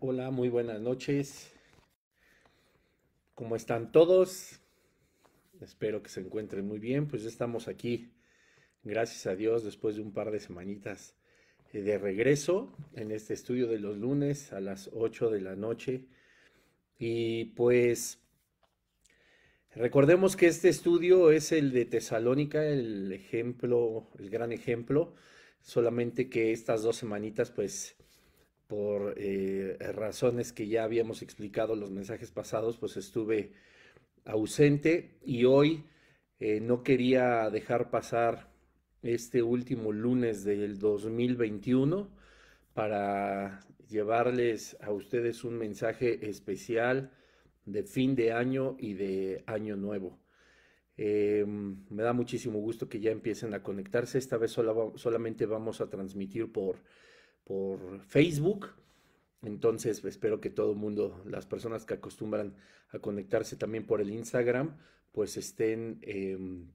Hola, muy buenas noches. ¿Cómo están todos? Espero que se encuentren muy bien. Pues estamos aquí, gracias a Dios, después de un par de semanitas eh, de regreso en este estudio de los lunes a las 8 de la noche. Y pues recordemos que este estudio es el de Tesalónica, el ejemplo, el gran ejemplo, solamente que estas dos semanitas pues por eh, razones que ya habíamos explicado en los mensajes pasados, pues estuve ausente y hoy eh, no quería dejar pasar este último lunes del 2021 para llevarles a ustedes un mensaje especial de fin de año y de año nuevo. Eh, me da muchísimo gusto que ya empiecen a conectarse. Esta vez solamente vamos a transmitir por por Facebook. Entonces espero que todo el mundo, las personas que acostumbran a conectarse también por el Instagram, pues estén em,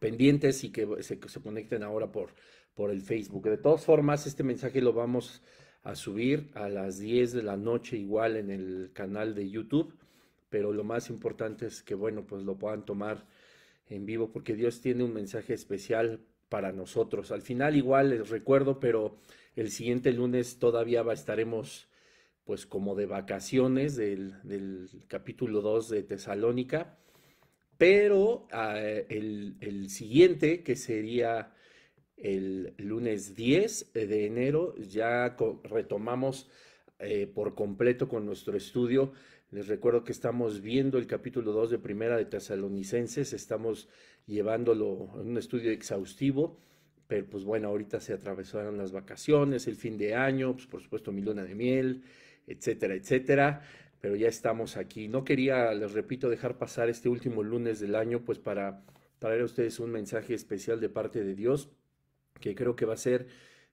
pendientes y que se, conecten ahora por, por el Facebook. De todas formas, este mensaje lo vamos a subir a las 10 de la noche igual en el canal de YouTube, pero lo más importante es que, bueno, pues lo puedan tomar en vivo porque Dios tiene un mensaje especial para nosotros. Al final igual les recuerdo, pero el siguiente lunes todavía estaremos pues como de vacaciones del, capítulo 2 de Tesalónica, pero ah, el, siguiente, que sería el lunes 10 de enero, ya retomamos eh, por completo con nuestro estudio les recuerdo que estamos viendo el capítulo 2 de Primera de Tesalonicenses, estamos llevándolo en un estudio exhaustivo pero pues bueno, ahorita se atravesaron las vacaciones, el fin de año, pues por supuesto mi luna de miel, etcétera, etcétera. Pero ya estamos aquí. No quería, les repito, dejar pasar este último lunes del año, pues para traer a ustedes un mensaje especial de parte de Dios, que creo que va a ser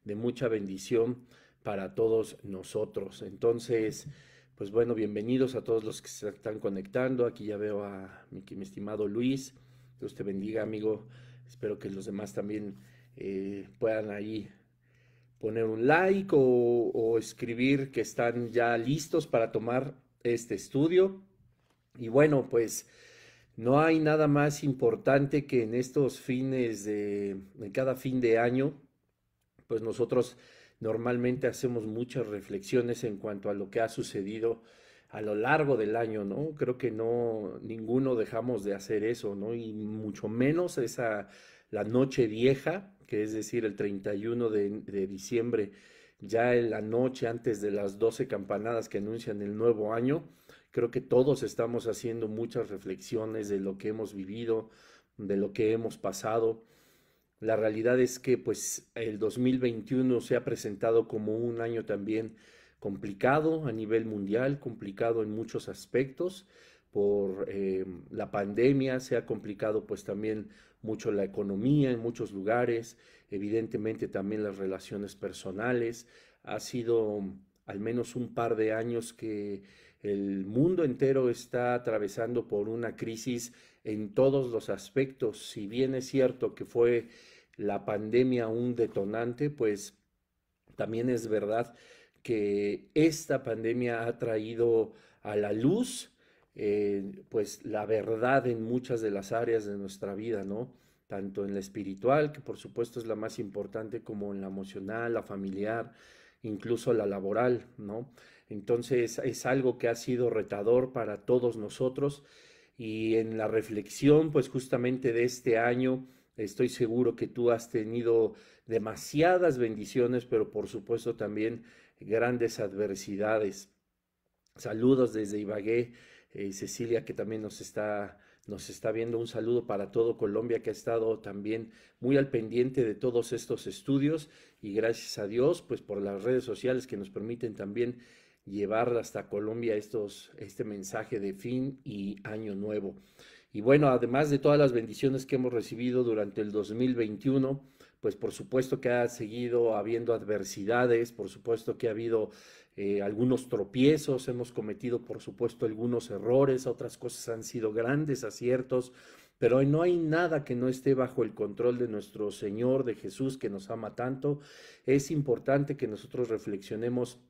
de mucha bendición para todos nosotros. Entonces, pues bueno, bienvenidos a todos los que se están conectando. Aquí ya veo a mi, mi estimado Luis. Dios te bendiga, amigo. Espero que los demás también eh, puedan ahí poner un like o, o, escribir que están ya listos para tomar este estudio. Y bueno, pues no hay nada más importante que en estos fines de, cada fin de año, pues nosotros normalmente hacemos muchas reflexiones en cuanto a lo que ha sucedido a lo largo del año, ¿no? Creo que no, ninguno dejamos de hacer eso, ¿no? Y mucho menos esa, la noche vieja, que es decir, el 31 de, diciembre, ya en la noche antes de las 12 campanadas que anuncian el nuevo año, creo que todos estamos haciendo muchas reflexiones de lo que hemos vivido, de lo que hemos pasado. La realidad es que pues el 2021 se ha presentado como un año también complicado a nivel mundial, complicado en muchos aspectos por eh, la pandemia, se ha complicado pues también mucho la economía en muchos lugares, evidentemente también las relaciones personales. Ha sido al menos un par de años que el mundo entero está atravesando por una crisis en todos los aspectos. Si bien es cierto que fue la pandemia un detonante, pues también es verdad que esta pandemia ha traído a la luz eh, pues la verdad en muchas de las áreas de nuestra vida, ¿no? Tanto en la espiritual, que por supuesto es la más importante, como en la emocional, la familiar, incluso la laboral, ¿no? Entonces es algo que ha sido retador para todos nosotros y en la reflexión, pues justamente de este año, estoy seguro que tú has tenido demasiadas bendiciones, pero por supuesto también grandes adversidades. Saludos desde Ibagué. Eh, Cecilia que también nos está, nos está viendo. Un saludo para todo Colombia que ha estado también muy al pendiente de todos estos estudios y gracias a Dios, pues por las redes sociales que nos permiten también llevar hasta Colombia estos, este mensaje de fin y año nuevo. Y bueno, además de todas las bendiciones que hemos recibido durante el 2021, pues por supuesto que ha seguido habiendo adversidades, por supuesto que ha habido eh, algunos tropiezos, hemos cometido por supuesto algunos errores, otras cosas han sido grandes aciertos, pero no hay nada que no esté bajo el control de nuestro Señor, de Jesús, que nos ama tanto. Es importante que nosotros reflexionemos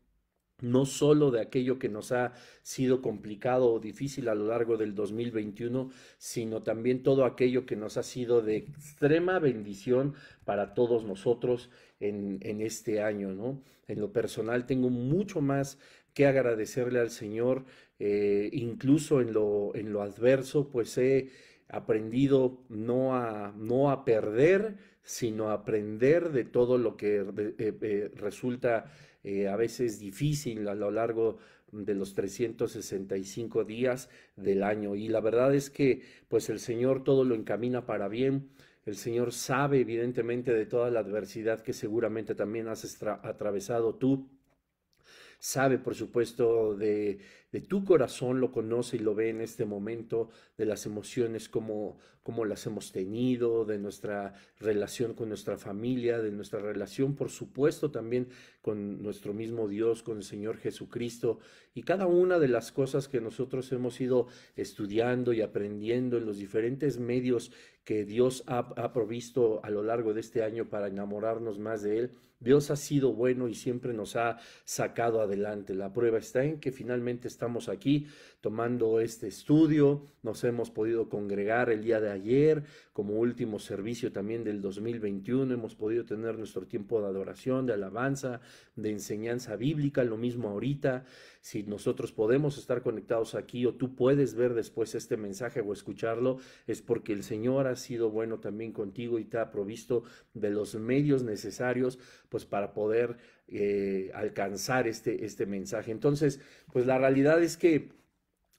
no solo de aquello que nos ha sido complicado o difícil a lo largo del 2021, sino también todo aquello que nos ha sido de extrema bendición para todos nosotros en, este año, ¿no? En lo personal tengo mucho más que agradecerle al Señor, eh, incluso en lo, en lo adverso, pues he aprendido no a, no a perder, sino a aprender de todo lo que eh, eh, resulta eh, a veces difícil a lo largo de los 365 días del año. Y la verdad es que pues el Señor todo lo encamina para bien. El Señor sabe evidentemente de toda la adversidad que seguramente también has atravesado tú sabe, por supuesto, de de tu corazón lo conoce y lo ve en este momento, de las emociones como, como las hemos tenido, de nuestra relación con nuestra familia, de nuestra relación, por supuesto, también con nuestro mismo Dios, con el Señor Jesucristo, y cada una de las cosas que nosotros hemos ido estudiando y aprendiendo en los diferentes medios que Dios ha, ha, provisto a lo largo de este año para enamorarnos más de Él. Dios ha sido bueno y siempre nos ha sacado adelante. La prueba está en que finalmente estamos estamos aquí tomando este estudio. Nos hemos podido congregar el día de ayer como último servicio también del 2021. Hemos podido tener nuestro tiempo de adoración, de alabanza, de enseñanza bíblica. Lo mismo ahorita. Si nosotros podemos estar conectados aquí o tú puedes ver después este mensaje o escucharlo, es porque el Señor ha sido bueno también contigo y te ha provisto de los medios necesarios pues para poder eh, alcanzar este, este mensaje. Entonces, pues la realidad es que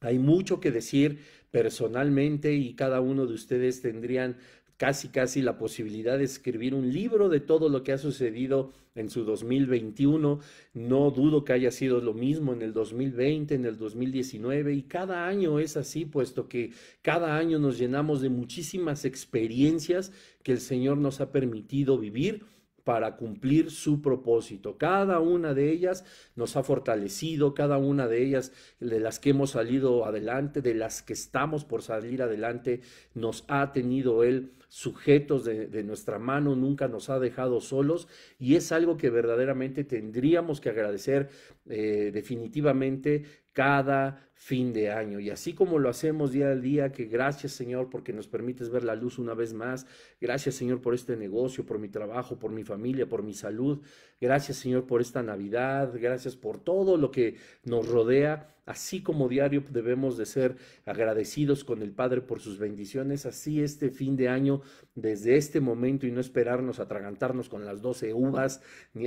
hay mucho que decir personalmente y cada uno de ustedes tendrían casi casi la posibilidad de escribir un libro de todo lo que ha sucedido en su 2021. No dudo que haya sido lo mismo en el 2020, en el 2019 y cada año es así, puesto que cada año nos llenamos de muchísimas experiencias que el Señor nos ha permitido vivir para cumplir su propósito. Cada una de ellas nos ha fortalecido, cada una de ellas, de las que hemos salido adelante, de las que estamos por salir adelante, nos ha tenido Él sujetos de, nuestra mano, nunca nos ha dejado solos y es algo que verdaderamente tendríamos que agradecer eh, definitivamente cada fin de año. Y así como lo hacemos día a día, que gracias Señor porque nos permites ver la luz una vez más, gracias Señor por este negocio, por mi trabajo, por mi familia, por mi salud, gracias Señor por esta Navidad, gracias por todo lo que nos rodea, así como diario debemos de ser agradecidos con el Padre por sus bendiciones, así este fin de año, desde este momento y no esperarnos, atragantarnos con las 12 uvas, ni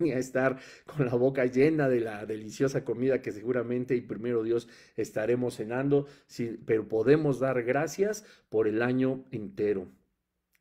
a estar con la boca llena de la deliciosa comida que seguramente y primero Dios estaremos cenando, pero podemos dar gracias por el año entero.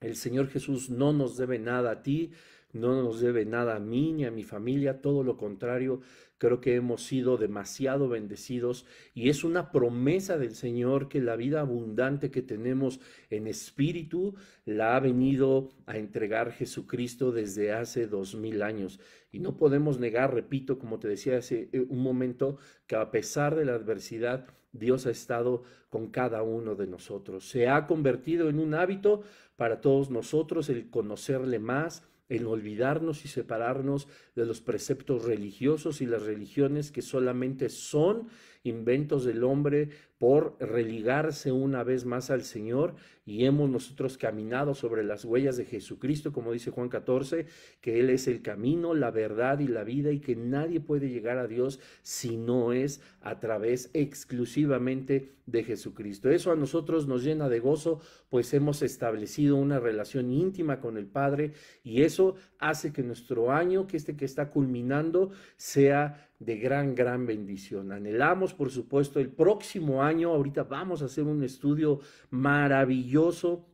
El Señor Jesús no nos debe nada a ti, no nos debe nada a mí ni a mi familia, todo lo contrario, creo que hemos sido demasiado bendecidos y es una promesa del Señor que la vida abundante que tenemos en espíritu la ha venido a entregar Jesucristo desde hace dos mil años. Y no podemos negar, repito, como te decía hace eh, un momento, que a pesar de la adversidad, Dios ha estado con cada uno de nosotros. Se ha convertido en un hábito para todos nosotros el conocerle más, el olvidarnos y separarnos de los preceptos religiosos y las religiones que solamente son inventos del hombre por religarse una vez más al Señor y hemos nosotros caminado sobre las huellas de Jesucristo, como dice Juan 14, que Él es el camino, la verdad y la vida y que nadie puede llegar a Dios si no es a través exclusivamente de Jesucristo. Eso a nosotros nos llena de gozo, pues hemos establecido una relación íntima con el Padre y eso hace que nuestro año, que este que está culminando, sea de gran, gran bendición. Anhelamos, por supuesto, el próximo año, ahorita vamos a hacer un estudio maravilloso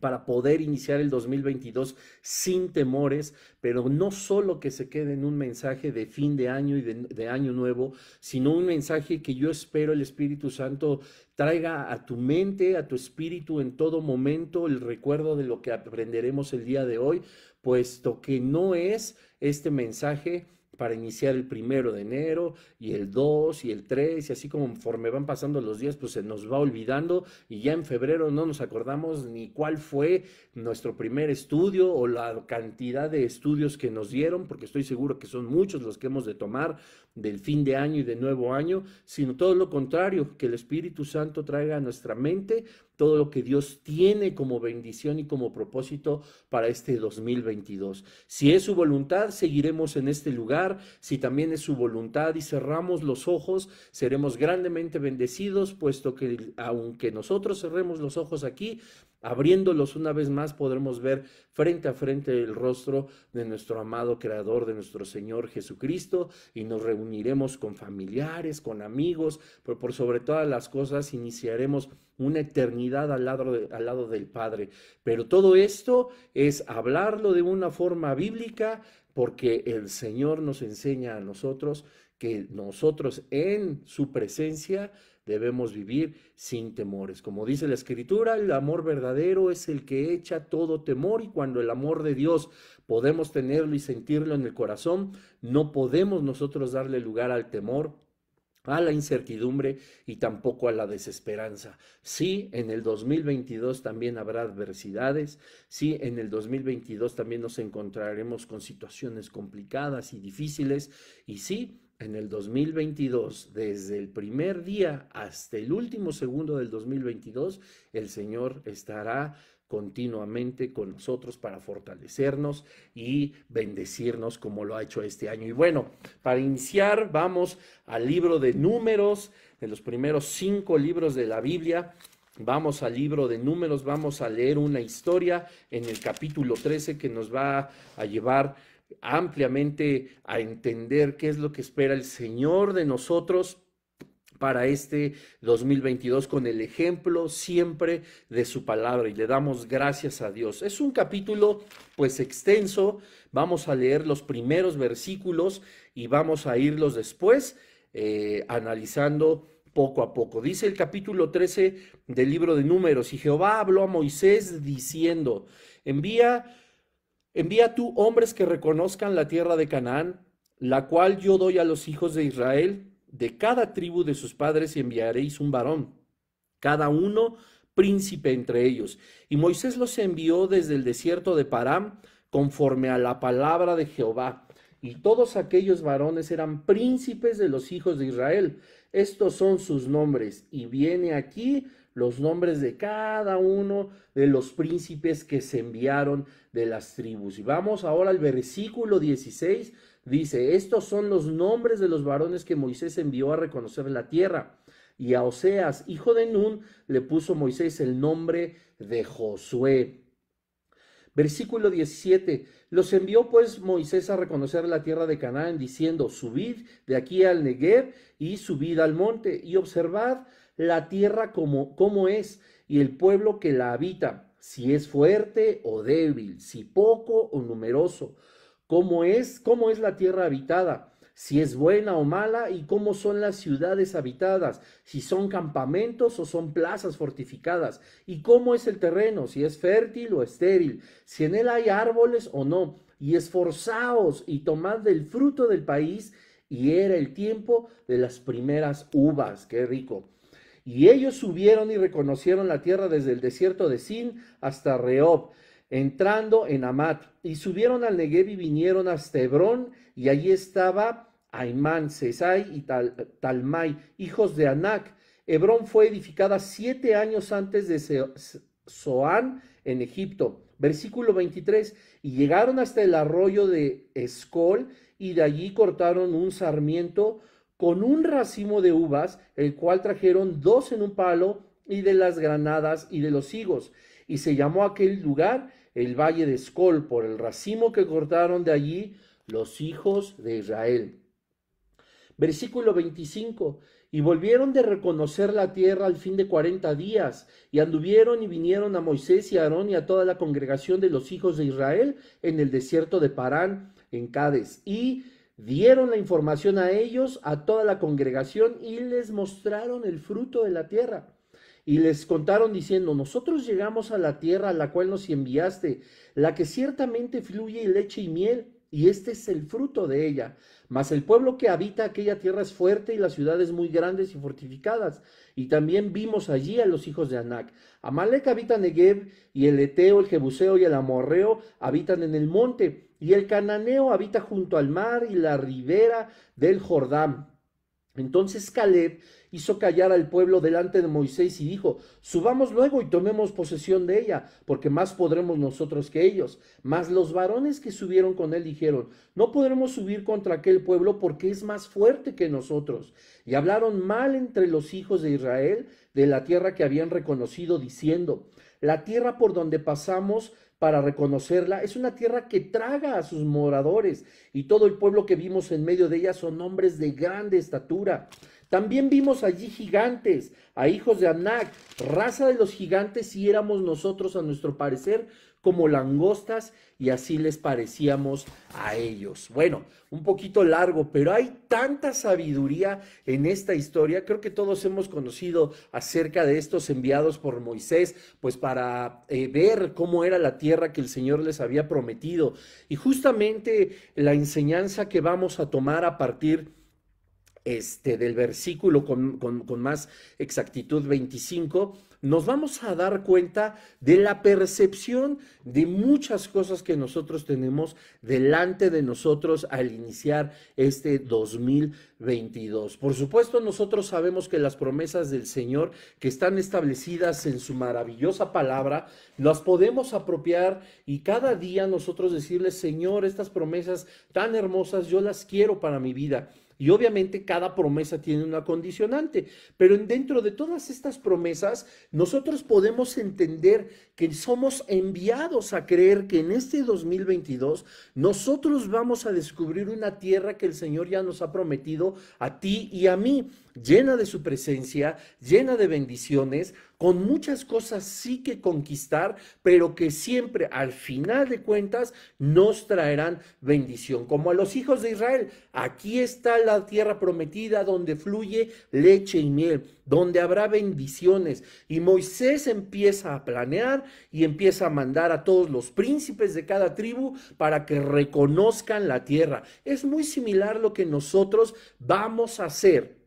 para poder iniciar el 2022 sin temores, pero no solo que se quede en un mensaje de fin de año y de, de, año nuevo, sino un mensaje que yo espero el Espíritu Santo traiga a tu mente, a tu espíritu en todo momento el recuerdo de lo que aprenderemos el día de hoy, puesto que no es este mensaje para iniciar el primero de enero y el 2 y el 3 y así conforme van pasando los días pues se nos va olvidando y ya en febrero no nos acordamos ni cuál fue nuestro primer estudio o la cantidad de estudios que nos dieron porque estoy seguro que son muchos los que hemos de tomar del fin de año y de nuevo año sino todo lo contrario que el Espíritu Santo traiga a nuestra mente todo lo que Dios tiene como bendición y como propósito para este 2022. Si es su voluntad, seguiremos en este lugar. Si también es su voluntad y cerramos los ojos, seremos grandemente bendecidos, puesto que aunque nosotros cerremos los ojos aquí, Abriéndolos una vez más podremos ver frente a frente el rostro de nuestro amado Creador, de nuestro Señor Jesucristo, y nos reuniremos con familiares, con amigos, pero por sobre todas las cosas iniciaremos una eternidad al lado, al lado del Padre. Pero todo esto es hablarlo de una forma bíblica porque el Señor nos enseña a nosotros que nosotros en su presencia debemos vivir sin temores. Como dice la escritura, el amor verdadero es el que echa todo temor y cuando el amor de Dios podemos tenerlo y sentirlo en el corazón, no podemos nosotros darle lugar al temor a la incertidumbre y tampoco a la desesperanza. Sí, en el 2022 también habrá adversidades, sí, en el 2022 también nos encontraremos con situaciones complicadas y difíciles, y sí, en el 2022, desde el primer día hasta el último segundo del 2022, el Señor estará continuamente con nosotros para fortalecernos y bendecirnos como lo ha hecho este año. Y bueno, para iniciar vamos al libro de números, de los primeros cinco libros de la Biblia. Vamos al libro de números, vamos a leer una historia en el capítulo 13 que nos va a llevar ampliamente a entender qué es lo que espera el Señor de nosotros para este 2022 con el ejemplo siempre de su palabra y le damos gracias a Dios. Es un capítulo pues extenso, vamos a leer los primeros versículos y vamos a irlos después eh, analizando poco a poco. Dice el capítulo 13 del libro de números y Jehová habló a Moisés diciendo, envía Envía tú hombres que reconozcan la tierra de Canaán, la cual yo doy a los hijos de Israel, de cada tribu de sus padres y enviaréis un varón, cada uno príncipe entre ellos. Y Moisés los envió desde el desierto de Parán, conforme a la palabra de Jehová. Y todos aquellos varones eran príncipes de los hijos de Israel. Estos son sus nombres. Y viene aquí los nombres de cada uno de los príncipes que se enviaron de las tribus. Y vamos ahora al versículo 16, dice, estos son los nombres de los varones que Moisés envió a reconocer la tierra. Y a Oseas, hijo de Nun, le puso Moisés el nombre de Josué. Versículo 17. Los envió pues Moisés a reconocer la tierra de Canaán, diciendo, subid de aquí al Negev y subid al monte y observad la tierra como, es y el pueblo que la habita, si es fuerte o débil, si poco o numeroso, cómo es, cómo es la tierra habitada, si es buena o mala y cómo son las ciudades habitadas, si son campamentos o son plazas fortificadas, y cómo es el terreno, si es fértil o estéril, si en él hay árboles o no, y esforzaos y tomad del fruto del país, y era el tiempo de las primeras uvas, qué rico. Y ellos subieron y reconocieron la tierra desde el desierto de Sin hasta Reob, entrando en Amat. Y subieron al Negev y vinieron hasta Hebrón, y allí estaba Aimán, Cesai y Talmai, hijos de Anac. Hebrón fue edificada siete años antes de Soán en Egipto. Versículo 23. Y llegaron hasta el arroyo de Escol, y de allí cortaron un sarmiento con un racimo de uvas, el cual trajeron dos en un palo, y de las granadas y de los higos. Y se llamó aquel lugar el Valle de Escol, por el racimo que cortaron de allí los hijos de Israel. Versículo 25. Y volvieron de reconocer la tierra al fin de cuarenta días, y anduvieron y vinieron a Moisés y a Aarón y a toda la congregación de los hijos de Israel en el desierto de Parán, en Cades. Y Dieron la información a ellos, a toda la congregación, y les mostraron el fruto de la tierra. Y les contaron diciendo, nosotros llegamos a la tierra a la cual nos enviaste, la que ciertamente fluye leche y miel, y este es el fruto de ella. Mas el pueblo que habita aquella tierra es fuerte y las ciudades muy grandes y fortificadas. Y también vimos allí a los hijos de Anac. Amalek habita Negev, y el Eteo, el Jebuseo y el Amorreo habitan en el monte y el cananeo habita junto al mar y la ribera del Jordán. Entonces Caleb hizo callar al pueblo delante de Moisés y dijo, subamos luego y tomemos posesión de ella, porque más podremos nosotros que ellos. Mas los varones que subieron con él dijeron, no podremos subir contra aquel pueblo porque es más fuerte que nosotros. Y hablaron mal entre los hijos de Israel de la tierra que habían reconocido, diciendo, la tierra por donde pasamos para reconocerla, es una tierra que traga a sus moradores y todo el pueblo que vimos en medio de ella son hombres de grande estatura. También vimos allí gigantes, a hijos de Anak, raza de los gigantes, y éramos nosotros, a nuestro parecer, como langostas, y así les parecíamos a ellos. Bueno, un poquito largo, pero hay tanta sabiduría en esta historia. Creo que todos hemos conocido acerca de estos enviados por Moisés, pues para eh, ver cómo era la tierra que el Señor les había prometido. Y justamente la enseñanza que vamos a tomar a partir este, del versículo con, con más exactitud 25, nos vamos a dar cuenta de la percepción de muchas cosas que nosotros tenemos delante de nosotros al iniciar este 2022. Por supuesto, nosotros sabemos que las promesas del Señor que están establecidas en su maravillosa palabra, las podemos apropiar y cada día nosotros decirle, Señor, estas promesas tan hermosas, yo las quiero para mi vida. Y obviamente cada promesa tiene una condicionante, pero dentro de todas estas promesas nosotros podemos entender que somos enviados a creer que en este 2022 nosotros vamos a descubrir una tierra que el Señor ya nos ha prometido a ti y a mí llena de su presencia, llena de bendiciones, con muchas cosas sí que conquistar, pero que siempre al final de cuentas nos traerán bendición, como a los hijos de Israel. Aquí está la tierra prometida donde fluye leche y miel, donde habrá bendiciones. Y Moisés empieza a planear y empieza a mandar a todos los príncipes de cada tribu para que reconozcan la tierra. Es muy similar lo que nosotros vamos a hacer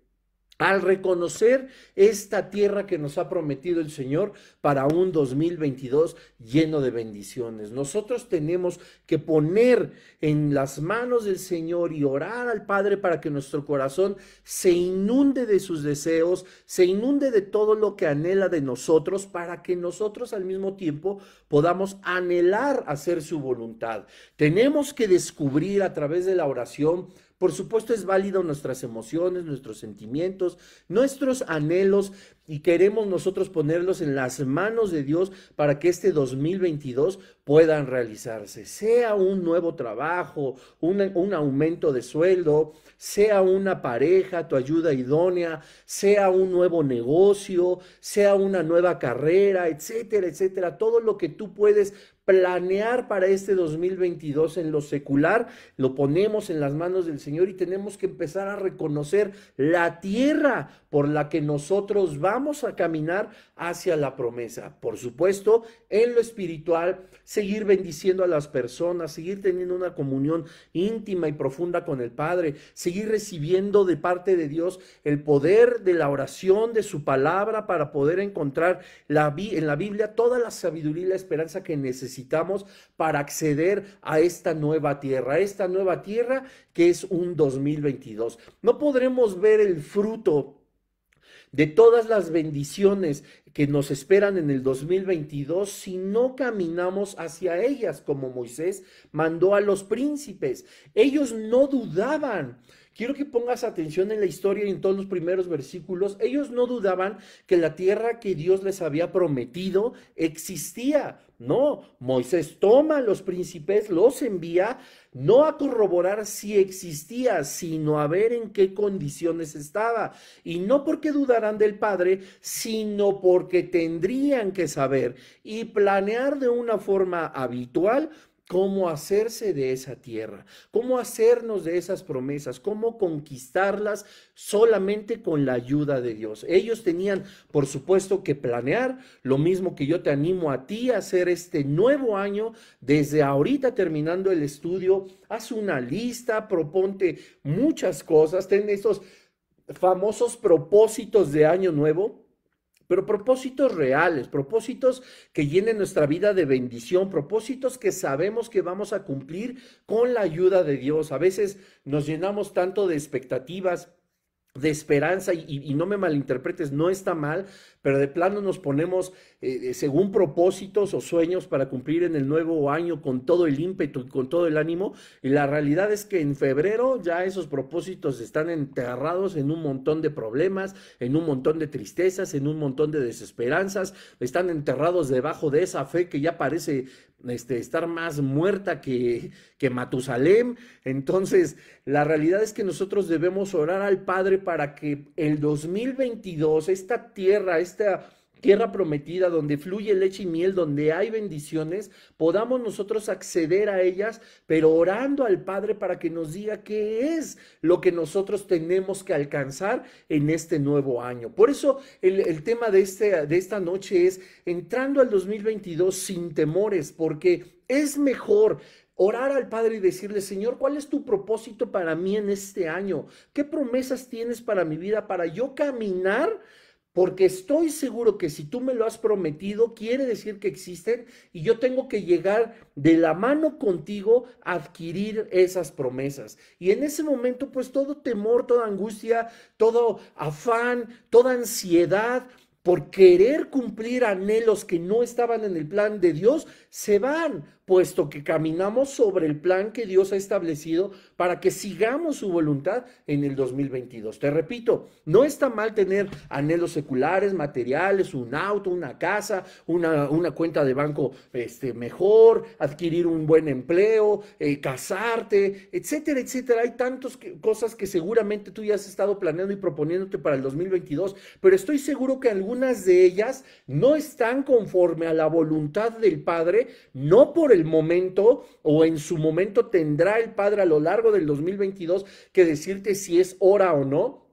al reconocer esta tierra que nos ha prometido el Señor para un 2022 lleno de bendiciones. Nosotros tenemos que poner en las manos del Señor y orar al Padre para que nuestro corazón se inunde de sus deseos, se inunde de todo lo que anhela de nosotros, para que nosotros al mismo tiempo podamos anhelar hacer su voluntad. Tenemos que descubrir a través de la oración por supuesto es válido nuestras emociones, nuestros sentimientos, nuestros anhelos y queremos nosotros ponerlos en las manos de Dios para que este 2022 puedan realizarse. Sea un nuevo trabajo, un, un aumento de sueldo, sea una pareja, tu ayuda idónea, sea un nuevo negocio, sea una nueva carrera, etcétera, etcétera. Todo lo que tú puedes planear para este 2022 en lo secular, lo ponemos en las manos del Señor y tenemos que empezar a reconocer la tierra por la que nosotros vamos a caminar hacia la promesa. Por supuesto, en lo espiritual, seguir bendiciendo a las personas, seguir teniendo una comunión íntima y profunda con el Padre, seguir recibiendo de parte de Dios el poder de la oración, de su palabra, para poder encontrar la, en la Biblia toda la sabiduría y la esperanza que necesitamos necesitamos para acceder a esta nueva tierra, esta nueva tierra que es un 2022. No podremos ver el fruto de todas las bendiciones que nos esperan en el 2022 si no caminamos hacia ellas como Moisés mandó a los príncipes. Ellos no dudaban Quiero que pongas atención en la historia y en todos los primeros versículos. Ellos no dudaban que la tierra que Dios les había prometido existía. No, Moisés toma a los príncipes, los envía, no a corroborar si existía, sino a ver en qué condiciones estaba. Y no porque dudaran del Padre, sino porque tendrían que saber y planear de una forma habitual cómo hacerse de esa tierra, cómo hacernos de esas promesas, cómo conquistarlas solamente con la ayuda de Dios. Ellos tenían, por supuesto, que planear, lo mismo que yo te animo a ti a hacer este nuevo año, desde ahorita terminando el estudio, haz una lista, proponte muchas cosas, ten estos famosos propósitos de año nuevo pero propósitos reales, propósitos que llenen nuestra vida de bendición, propósitos que sabemos que vamos a cumplir con la ayuda de Dios. A veces nos llenamos tanto de expectativas de esperanza y, no me malinterpretes, no está mal, pero de plano nos ponemos eh, eh, según propósitos o sueños para cumplir en el nuevo año con todo el ímpetu y con todo el ánimo. Y la realidad es que en febrero ya esos propósitos están enterrados en un montón de problemas, en un montón de tristezas, en un montón de desesperanzas, están enterrados debajo de esa fe que ya parece este, estar más muerta que, que Matusalem. Entonces, la realidad es que nosotros debemos orar al Padre para que el 2022, esta tierra, esta tierra prometida, donde fluye leche y miel, donde hay bendiciones, podamos nosotros acceder a ellas, pero orando al Padre para que nos diga qué es lo que nosotros tenemos que alcanzar en este nuevo año. Por eso el, tema de, este, de esta noche es entrando al 2022 sin temores, porque es mejor orar al Padre y decirle, Señor, ¿cuál es tu propósito para mí en este año? ¿Qué promesas tienes para mi vida para yo caminar porque estoy seguro que si tú me lo has prometido, quiere decir que existen y yo tengo que llegar de la mano contigo a adquirir esas promesas. Y en ese momento, pues todo temor, toda angustia, todo afán, toda ansiedad por querer cumplir anhelos que no estaban en el plan de Dios, se van, puesto que caminamos sobre el plan que Dios ha establecido para que sigamos su voluntad en el 2022. Te repito, no está mal tener anhelos seculares, materiales, un auto, una casa, una, una cuenta de banco este, mejor, adquirir un buen empleo, eh, casarte, etcétera, etcétera. Hay tantas cosas que seguramente tú ya has estado planeando y proponiéndote para el 2022, pero estoy seguro que algunas de ellas no están conforme a la voluntad del Padre, no por el momento o en su momento tendrá el Padre a lo largo del 2022 que decirte si es hora o no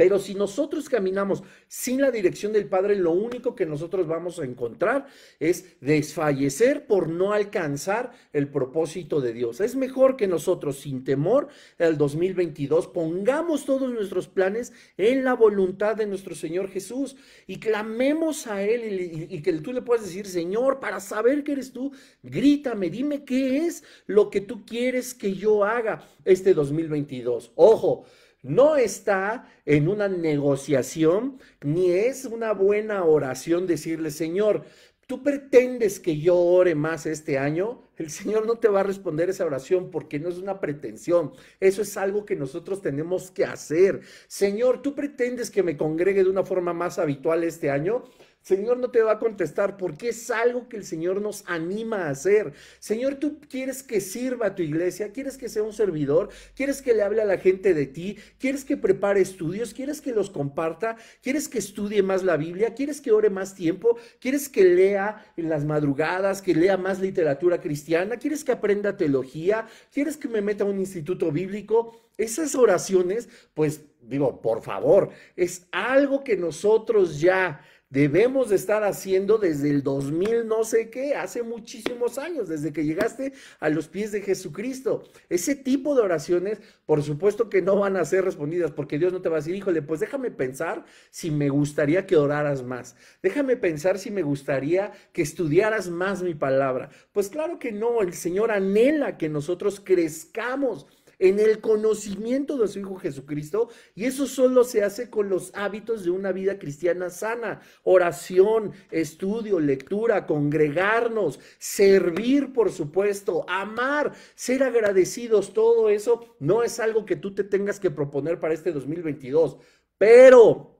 pero si nosotros caminamos sin la dirección del Padre, lo único que nosotros vamos a encontrar es desfallecer por no alcanzar el propósito de Dios. Es mejor que nosotros, sin temor, el 2022 pongamos todos nuestros planes en la voluntad de nuestro Señor Jesús y clamemos a Él y, y que tú le puedas decir, Señor, para saber que eres tú, grítame, dime qué es lo que tú quieres que yo haga este 2022. Ojo no está en una negociación ni es una buena oración decirle, Señor, tú pretendes que yo ore más este año, el Señor no te va a responder esa oración porque no es una pretensión. Eso es algo que nosotros tenemos que hacer. Señor, tú pretendes que me congregue de una forma más habitual este año. Señor no te va a contestar porque es algo que el Señor nos anima a hacer. Señor, tú quieres que sirva a tu iglesia, quieres que sea un servidor, quieres que le hable a la gente de ti, quieres que prepare estudios, quieres que los comparta, quieres que estudie más la Biblia, quieres que ore más tiempo, quieres que lea en las madrugadas, que lea más literatura cristiana, quieres que aprenda teología, quieres que me meta a un instituto bíblico. Esas oraciones, pues digo, por favor, es algo que nosotros ya debemos de estar haciendo desde el 2000, no sé qué, hace muchísimos años, desde que llegaste a los pies de Jesucristo. Ese tipo de oraciones, por supuesto que no van a ser respondidas, porque Dios no te va a decir, híjole, pues déjame pensar si me gustaría que oraras más, déjame pensar si me gustaría que estudiaras más mi palabra. Pues claro que no, el Señor anhela que nosotros crezcamos en el conocimiento de su Hijo Jesucristo, y eso solo se hace con los hábitos de una vida cristiana sana, oración, estudio, lectura, congregarnos, servir, por supuesto, amar, ser agradecidos, todo eso no es algo que tú te tengas que proponer para este 2022, pero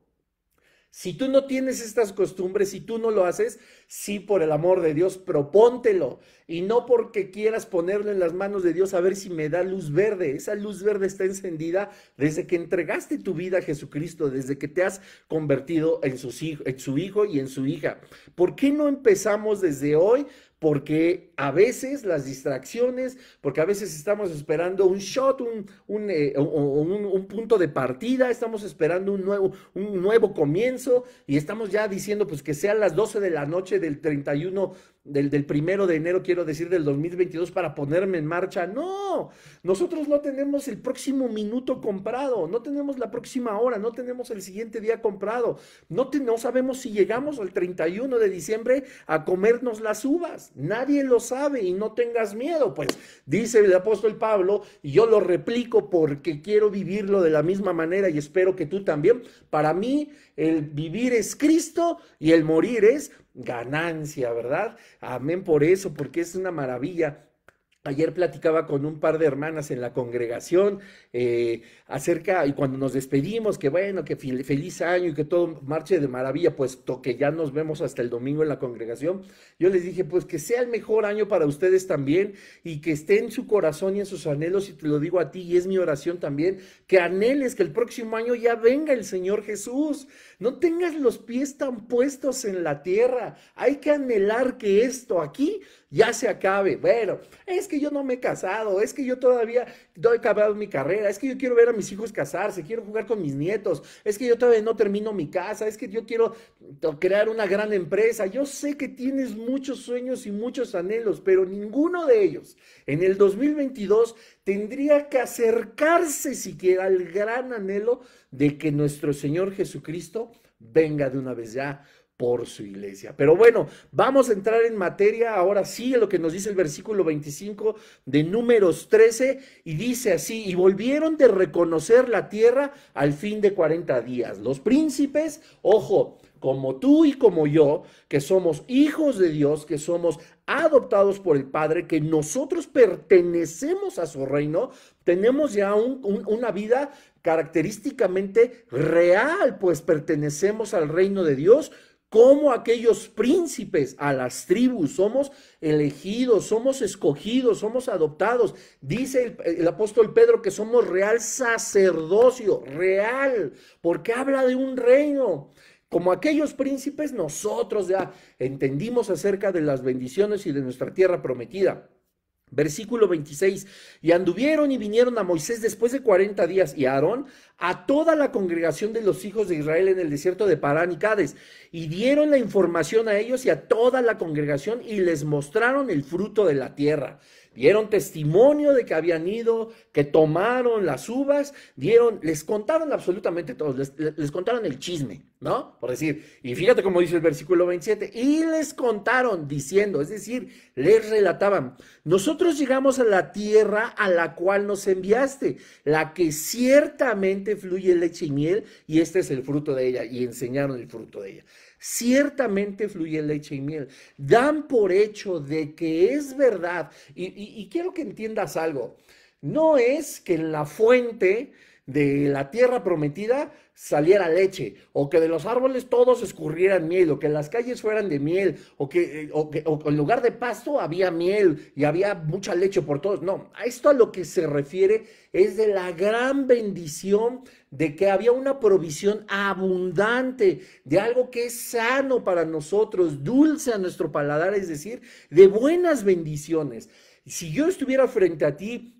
si tú no tienes estas costumbres, si tú no lo haces, sí, por el amor de Dios, propóntelo. Y no porque quieras ponerlo en las manos de Dios a ver si me da luz verde. Esa luz verde está encendida desde que entregaste tu vida a Jesucristo, desde que te has convertido en, en su hijo y en su hija. ¿Por qué no empezamos desde hoy porque a veces las distracciones, porque a veces estamos esperando un shot, eh, un, punto de partida, estamos esperando un nuevo, un nuevo comienzo y estamos ya diciendo pues que sean las 12 de la noche del 31 del, primero de enero, quiero decir, del 2022 para ponerme en marcha. No, nosotros no tenemos el próximo minuto comprado, no tenemos la próxima hora, no tenemos el siguiente día comprado, no, no sabemos si llegamos al 31 de diciembre a comernos las uvas. Nadie lo sabe y no tengas miedo, pues dice el apóstol Pablo, y yo lo replico porque quiero vivirlo de la misma manera y espero que tú también. Para mí, el vivir es Cristo y el morir es ganancia, ¿verdad? Amén por eso, porque es una maravilla Ayer platicaba con un par de hermanas en la congregación eh, acerca, y cuando nos despedimos, que bueno, que feliz año y que todo marche de maravilla, puesto que ya nos vemos hasta el domingo en la congregación, yo les dije, pues que sea el mejor año para ustedes también y que esté en su corazón y en sus anhelos, y te lo digo a ti, y es mi oración también, que anheles que el próximo año ya venga el Señor Jesús. No tengas los pies tan puestos en la tierra, hay que anhelar que esto aquí ya se acabe. Bueno, es que yo no me he casado, es que yo todavía doy he acabado mi carrera, es que yo quiero ver a mis hijos casarse, quiero jugar con mis nietos, es que yo todavía no termino mi casa, es que yo quiero crear una gran empresa. Yo sé que tienes muchos sueños y muchos anhelos, pero ninguno de ellos en el 2022 tendría que acercarse siquiera al gran anhelo de que nuestro Señor Jesucristo venga de una vez ya por su iglesia. Pero bueno, vamos a entrar en materia ahora sí, lo que nos dice el versículo 25 de números 13, y dice así, y volvieron de reconocer la tierra al fin de 40 días. Los príncipes, ojo, como tú y como yo, que somos hijos de Dios, que somos adoptados por el Padre, que nosotros pertenecemos a su reino, tenemos ya una vida característicamente real, pues pertenecemos al reino de Dios, como aquellos príncipes a las tribus, somos elegidos, somos escogidos, somos adoptados. Dice el, apóstol Pedro que somos real sacerdocio, real, porque habla de un reino. Como aquellos príncipes, nosotros ya entendimos acerca de las bendiciones y de nuestra tierra prometida. Versículo 26, y anduvieron y vinieron a Moisés después de cuarenta días y a Aarón a toda la congregación de los hijos de Israel en el desierto de Parán y Cades, y dieron la información a ellos y a toda la congregación y les mostraron el fruto de la tierra dieron testimonio de que habían ido, que tomaron las uvas, dieron, les contaron absolutamente todos, les, les, contaron el chisme, ¿no? Por decir, y fíjate cómo dice el versículo 27, y les contaron diciendo, es decir, les relataban, nosotros llegamos a la tierra a la cual nos enviaste, la que ciertamente fluye leche y miel, y este es el fruto de ella, y enseñaron el fruto de ella ciertamente fluye leche y miel. Dan por hecho de que es verdad. Y, quiero que entiendas algo. No es que en la fuente de la tierra prometida saliera leche, o que de los árboles todos escurrieran miel, o que las calles fueran de miel, eh, o que, o en lugar de pasto había miel y había mucha leche por todos. No, a esto a lo que se refiere es de la gran bendición de que había una provisión abundante, de algo que es sano para nosotros, dulce a nuestro paladar, es decir, de buenas bendiciones. Si yo estuviera frente a ti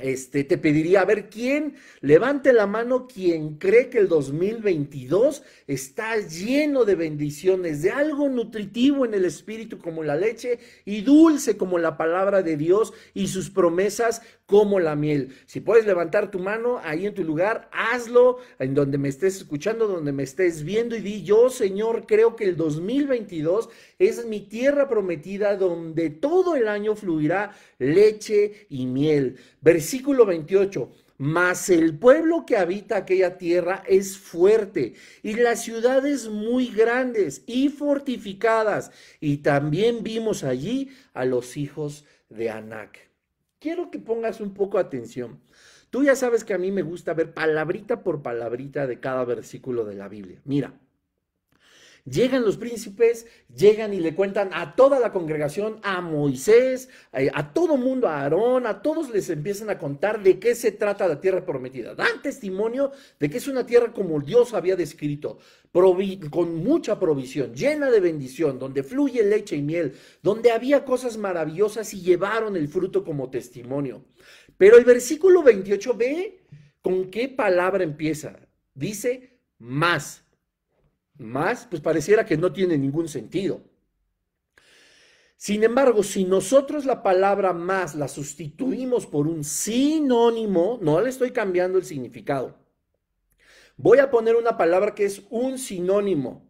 este, te pediría, a ver, ¿quién? Levante la mano quien cree que el 2022 está lleno de bendiciones, de algo nutritivo en el espíritu como la leche y dulce como la palabra de Dios y sus promesas como la miel. Si puedes levantar tu mano ahí en tu lugar, hazlo en donde me estés escuchando, donde me estés viendo y di yo, Señor, creo que el 2022 es mi tierra prometida donde todo el año fluirá leche y miel. Versículo 28. Mas el pueblo que habita aquella tierra es fuerte y las ciudades muy grandes y fortificadas. Y también vimos allí a los hijos de Anac. Quiero que pongas un poco atención. Tú ya sabes que a mí me gusta ver palabrita por palabrita de cada versículo de la Biblia. Mira, Llegan los príncipes, llegan y le cuentan a toda la congregación, a Moisés, eh, a, todo mundo, a Aarón, a todos les empiezan a contar de qué se trata la tierra prometida. Dan testimonio de que es una tierra como Dios había descrito, con mucha provisión, llena de bendición, donde fluye leche y miel, donde había cosas maravillosas y llevaron el fruto como testimonio. Pero el versículo 28 ve con qué palabra empieza. Dice más más, pues pareciera que no tiene ningún sentido. Sin embargo, si nosotros la palabra más la sustituimos por un sinónimo, no le estoy cambiando el significado. Voy a poner una palabra que es un sinónimo.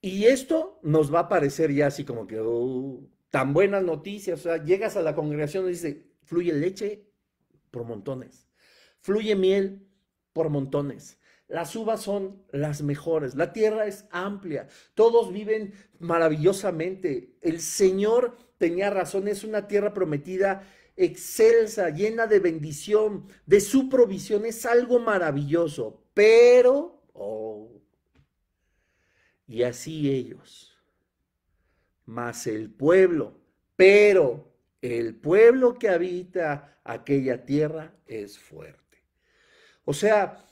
Y esto nos va a parecer ya así como que oh, tan buenas noticias. O sea, llegas a la congregación y dice, fluye leche por montones, fluye miel por montones, las uvas son las mejores, la tierra es amplia, todos viven maravillosamente. El Señor tenía razón, es una tierra prometida excelsa, llena de bendición, de su provisión, es algo maravilloso, pero, oh, y así ellos, más el pueblo, pero el pueblo que habita aquella tierra es fuerte. O sea,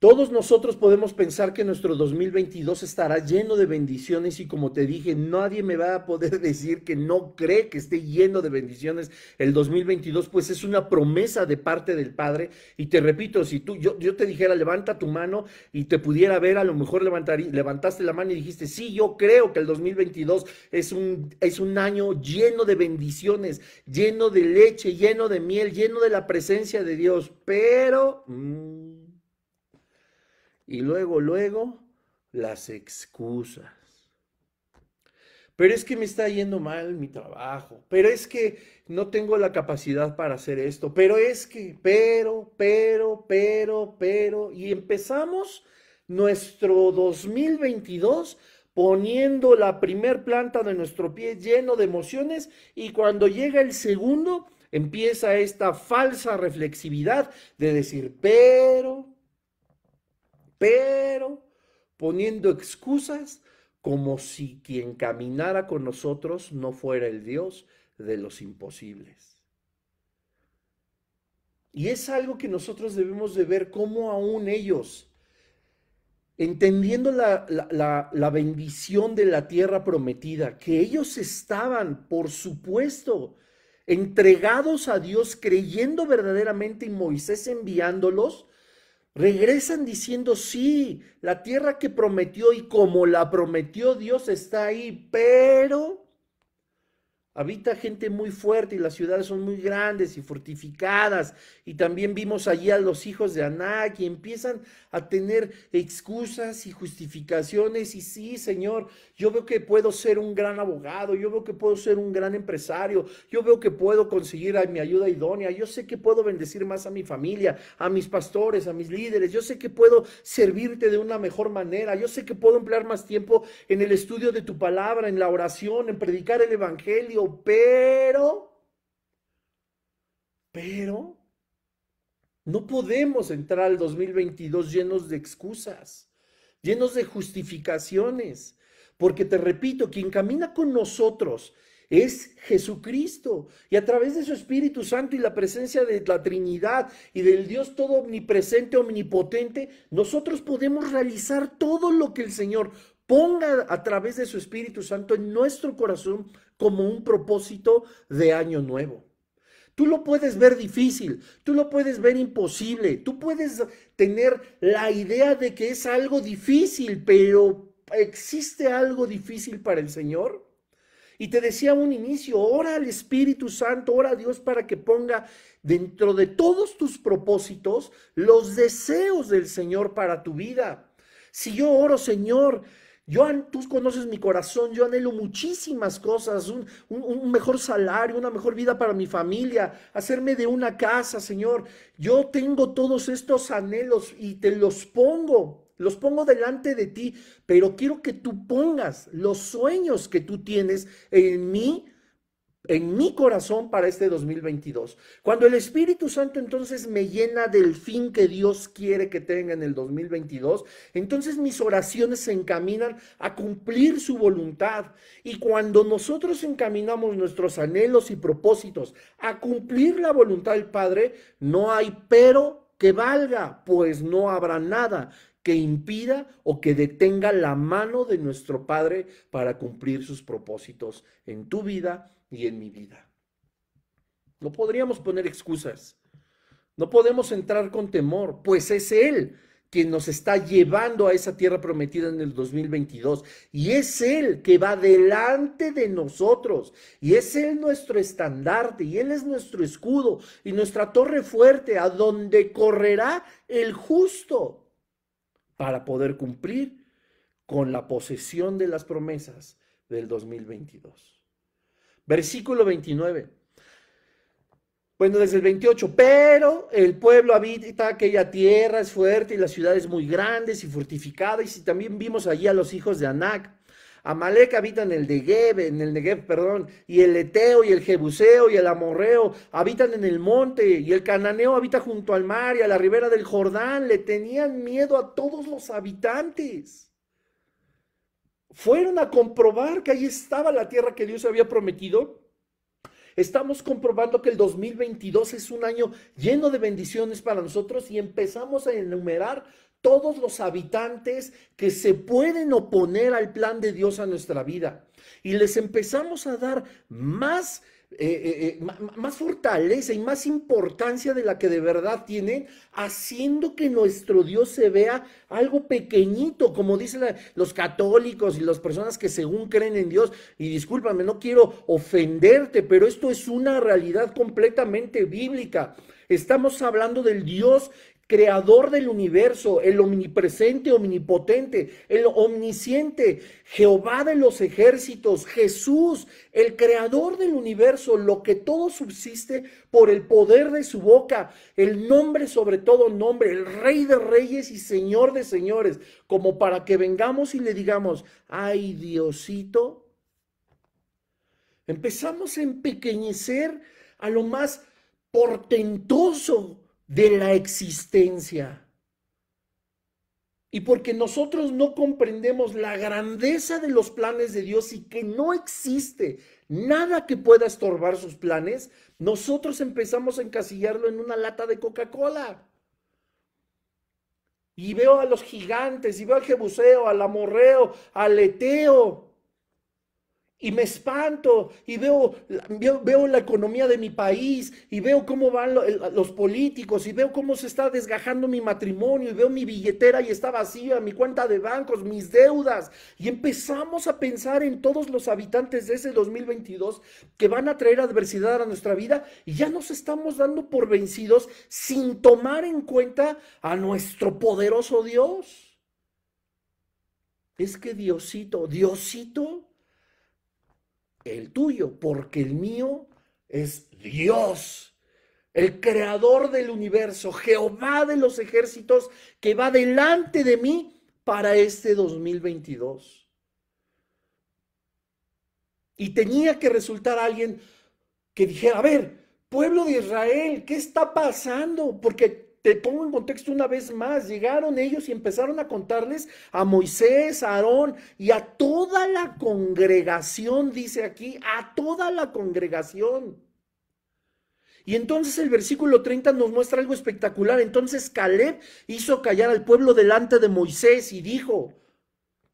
todos nosotros podemos pensar que nuestro 2022 estará lleno de bendiciones y como te dije, nadie me va a poder decir que no cree que esté lleno de bendiciones el 2022, pues es una promesa de parte del Padre. Y te repito, si tú, yo, yo te dijera, levanta tu mano y te pudiera ver, a lo mejor levantaste la mano y dijiste, sí, yo creo que el 2022 es un, es un año lleno de bendiciones, lleno de leche, lleno de miel, lleno de la presencia de Dios, pero... Mm, y luego, luego, las excusas. Pero es que me está yendo mal mi trabajo, pero es que no tengo la capacidad para hacer esto, pero es que, pero, pero, pero, pero, y empezamos nuestro 2022 poniendo la primer planta de nuestro pie lleno de emociones y cuando llega el segundo empieza esta falsa reflexividad de decir, pero, pero poniendo excusas como si quien caminara con nosotros no fuera el Dios de los imposibles. Y es algo que nosotros debemos de ver cómo aún ellos, entendiendo la, la bendición de la tierra prometida, que ellos estaban, por supuesto, entregados a Dios, creyendo verdaderamente en Moisés enviándolos, Regresan diciendo, sí, la tierra que prometió y como la prometió Dios está ahí, pero Habita gente muy fuerte y las ciudades son muy grandes y fortificadas. Y también vimos allí a los hijos de Anak y empiezan a tener excusas y justificaciones. Y sí, Señor, yo veo que puedo ser un gran abogado, yo veo que puedo ser un gran empresario, yo veo que puedo conseguir a mi ayuda idónea, yo sé que puedo bendecir más a mi familia, a mis pastores, a mis líderes, yo sé que puedo servirte de una mejor manera, yo sé que puedo emplear más tiempo en el estudio de tu palabra, en la oración, en predicar el Evangelio pero, pero, no podemos entrar al 2022 llenos de excusas, llenos de justificaciones, porque te repito, quien camina con nosotros es Jesucristo. Y a través de su Espíritu Santo y la presencia de la Trinidad y del Dios todo omnipresente, omnipotente, nosotros podemos realizar todo lo que el Señor ponga a través de su Espíritu Santo en nuestro corazón como un propósito de año nuevo. Tú lo puedes ver difícil, tú lo puedes ver imposible, tú puedes tener la idea de que es algo difícil, pero ¿existe algo difícil para el Señor? Y te decía un inicio, ora al Espíritu Santo, ora a Dios para que ponga dentro de todos tus propósitos los deseos del Señor para tu vida. Si yo oro, Señor, yo, tú conoces mi corazón, yo anhelo muchísimas cosas, un, un, mejor salario, una mejor vida para mi familia, hacerme de una casa, Señor. Yo tengo todos estos anhelos y te los pongo, los pongo delante de ti, pero quiero que tú pongas los sueños que tú tienes en mí en mi corazón para este 2022. Cuando el Espíritu Santo entonces me llena del fin que Dios quiere que tenga en el 2022, entonces mis oraciones se encaminan a cumplir su voluntad. Y cuando nosotros encaminamos nuestros anhelos y propósitos a cumplir la voluntad del Padre, no hay pero que valga, pues no habrá nada que impida o que detenga la mano de nuestro Padre para cumplir sus propósitos en tu vida y en mi vida. No podríamos poner excusas. No podemos entrar con temor, pues es Él quien nos está llevando a esa tierra prometida en el 2022. Y es Él que va delante de nosotros. Y es Él nuestro estandarte. Y Él es nuestro escudo y nuestra torre fuerte a donde correrá el justo para poder cumplir con la posesión de las promesas del 2022. Versículo 29. Bueno, desde el 28, pero el pueblo habita aquella tierra, es fuerte y las ciudades muy grandes y fortificada. Y si también vimos allí a los hijos de Anac, Amalek habita en el Negev, en el Negev, perdón, y el Eteo y el Jebuseo y el Amorreo habitan en el monte, y el Cananeo habita junto al mar y a la ribera del Jordán. Le tenían miedo a todos los habitantes fueron a comprobar que ahí estaba la tierra que Dios había prometido. Estamos comprobando que el 2022 es un año lleno de bendiciones para nosotros y empezamos a enumerar todos los habitantes que se pueden oponer al plan de Dios a nuestra vida. Y les empezamos a dar más eh, eh, eh, más fortaleza y más importancia de la que de verdad tienen, haciendo que nuestro Dios se vea algo pequeñito, como dicen los católicos y las personas que según creen en Dios, y discúlpame, no quiero ofenderte, pero esto es una realidad completamente bíblica. Estamos hablando del Dios creador del universo, el omnipresente, omnipotente, el omnisciente, Jehová de los ejércitos, Jesús, el creador del universo, lo que todo subsiste por el poder de su boca, el nombre sobre todo nombre, el rey de reyes y señor de señores, como para que vengamos y le digamos, ay Diosito, empezamos a empequeñecer a lo más portentoso de la existencia. Y porque nosotros no comprendemos la grandeza de los planes de Dios y que no existe nada que pueda estorbar sus planes, nosotros empezamos a encasillarlo en una lata de Coca-Cola. Y veo a los gigantes, y veo al jebuseo, al amorreo, al eteo, y me espanto y veo, veo, la economía de mi país y veo cómo van los políticos y veo cómo se está desgajando mi matrimonio y veo mi billetera y está vacía, mi cuenta de bancos, mis deudas. Y empezamos a pensar en todos los habitantes de ese 2022 que van a traer adversidad a nuestra vida y ya nos estamos dando por vencidos sin tomar en cuenta a nuestro poderoso Dios. Es que Diosito, Diosito el tuyo, porque el mío es Dios, el creador del universo, Jehová de los ejércitos, que va delante de mí para este 2022. Y tenía que resultar alguien que dijera, a ver, pueblo de Israel, ¿qué está pasando? Porque le pongo en contexto una vez más, llegaron ellos y empezaron a contarles a Moisés, a Aarón y a toda la congregación, dice aquí, a toda la congregación. Y entonces el versículo 30 nos muestra algo espectacular. Entonces Caleb hizo callar al pueblo delante de Moisés y dijo,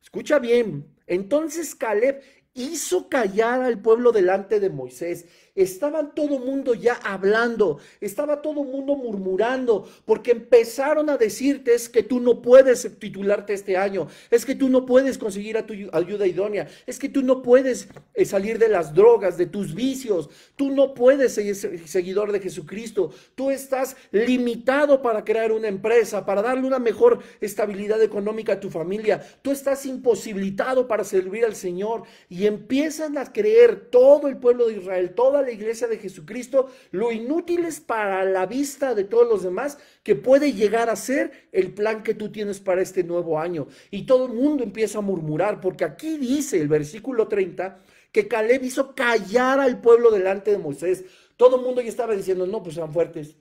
escucha bien, entonces Caleb hizo callar al pueblo delante de Moisés estaban todo el mundo ya hablando, estaba todo el mundo murmurando, porque empezaron a decirte es que tú no puedes titularte este año, es que tú no puedes conseguir a tu ayuda idónea, es que tú no puedes eh, salir de las drogas, de tus vicios, tú no puedes ser seguidor de Jesucristo, tú estás limitado para crear una empresa, para darle una mejor estabilidad económica a tu familia, tú estás imposibilitado para servir al Señor y empiezan a creer todo el pueblo de Israel, toda la iglesia de Jesucristo lo inútiles para la vista de todos los demás que puede llegar a ser el plan que tú tienes para este nuevo año. Y todo el mundo empieza a murmurar, porque aquí dice el versículo 30 que Caleb hizo callar al pueblo delante de Moisés. Todo el mundo ya estaba diciendo, no, pues sean fuertes.